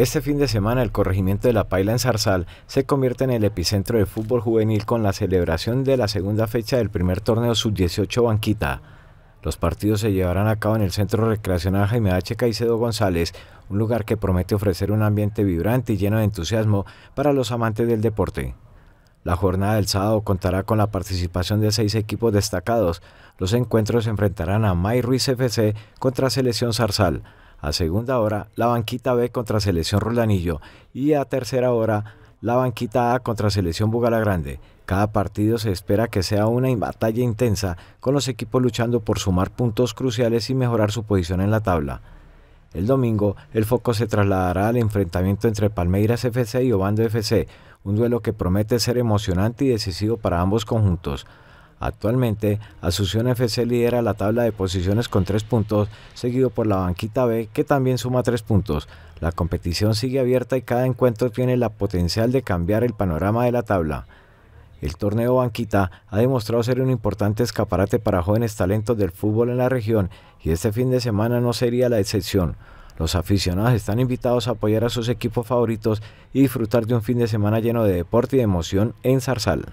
Este fin de semana el corregimiento de La Paila en Zarzal se convierte en el epicentro del fútbol juvenil con la celebración de la segunda fecha del primer torneo sub-18 Banquita. Los partidos se llevarán a cabo en el Centro Recreacional Jaime H. Caicedo González, un lugar que promete ofrecer un ambiente vibrante y lleno de entusiasmo para los amantes del deporte. La jornada del sábado contará con la participación de seis equipos destacados. Los encuentros se enfrentarán a May Ruiz FC contra Selección Zarzal, a segunda hora, la banquita B contra Selección Rolanillo y a tercera hora, la banquita A contra Selección Bugalagrande. Grande. Cada partido se espera que sea una batalla intensa, con los equipos luchando por sumar puntos cruciales y mejorar su posición en la tabla. El domingo, el foco se trasladará al enfrentamiento entre Palmeiras FC y Obando FC, un duelo que promete ser emocionante y decisivo para ambos conjuntos. Actualmente, Asunción FC lidera la tabla de posiciones con 3 puntos, seguido por la Banquita B, que también suma tres puntos. La competición sigue abierta y cada encuentro tiene la potencial de cambiar el panorama de la tabla. El torneo Banquita ha demostrado ser un importante escaparate para jóvenes talentos del fútbol en la región y este fin de semana no sería la excepción. Los aficionados están invitados a apoyar a sus equipos favoritos y disfrutar de un fin de semana lleno de deporte y de emoción en Zarzal.